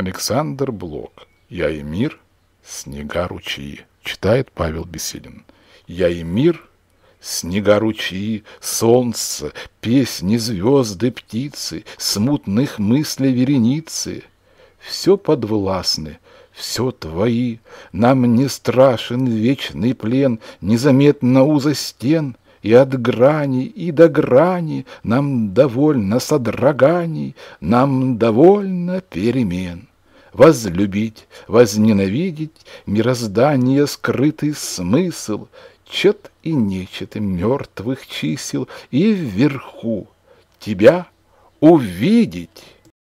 Александр Блок. «Я и мир. Снега ручьи», — читает Павел Беседин. «Я и мир. Снега ручьи, солнце, песни звезды, птицы, смутных мыслей вереницы. Все подвластны, все твои. Нам не страшен вечный плен, незаметно уза стен» и от грани, и до грани, Нам довольно содроганий, Нам довольно перемен возлюбить, возненавидеть, мироздание скрытый смысл, чет и нечет мертвых чисел, и вверху тебя увидеть».